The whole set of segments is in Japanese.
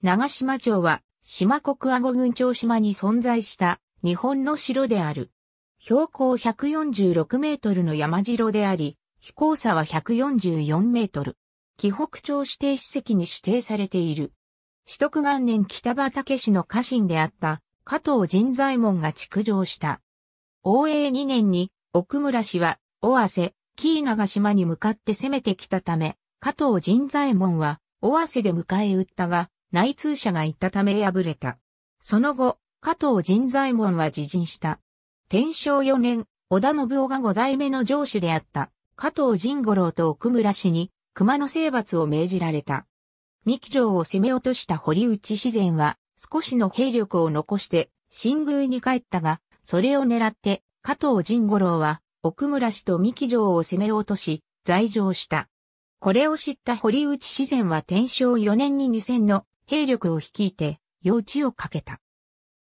長島城は、島国阿護郡長島に存在した日本の城である。標高146メートルの山城であり、飛行差は144メートル。紀北町指定史跡に指定されている。四徳元年北畑氏の家臣であった加藤神左衛門が築城した。応永2年に奥村氏は尾瀬、紀伊長島に向かって攻めてきたため、加藤神左衛門は尾瀬で迎え撃ったが、内通者が行ったため敗れた。その後、加藤神左衛門は自陣した。天正4年、織田信夫が五代目の上主であった加藤神五郎と奥村氏に熊の征伐を命じられた。三木城を攻め落とした堀内自然は少しの兵力を残して新宮に帰ったが、それを狙って加藤神五郎は奥村氏と三木城を攻め落とし、在城した。これを知った堀内自然は天正4年に2000の兵力を率いて、用地をかけた。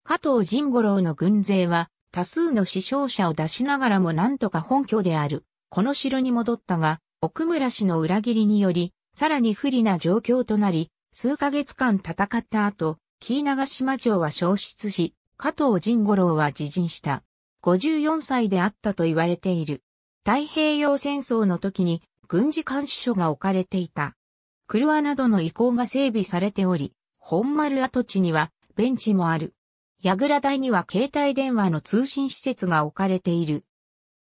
加藤仁五郎の軍勢は、多数の死傷者を出しながらもなんとか本拠である、この城に戻ったが、奥村氏の裏切りにより、さらに不利な状況となり、数ヶ月間戦った後、紀伊長島城は消失し、加藤仁五郎は自陣した。54歳であったと言われている。太平洋戦争の時に軍事監視所が置かれていた。クルアなどの遺構が整備されており、本丸跡地にはベンチもある。櫓台には携帯電話の通信施設が置かれている。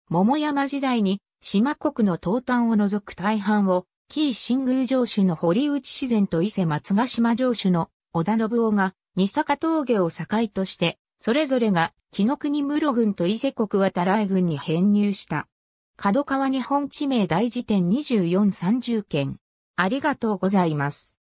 桃山時代に島国の東端を除く大半を、紀伊新宮城主の堀内自然と伊勢松ヶ島城主の織田信夫が、二坂峠を境として、それぞれが紀の国室郡と伊勢国渡来郡に編入した。角川日本地名大辞典2430件。ありがとうございます。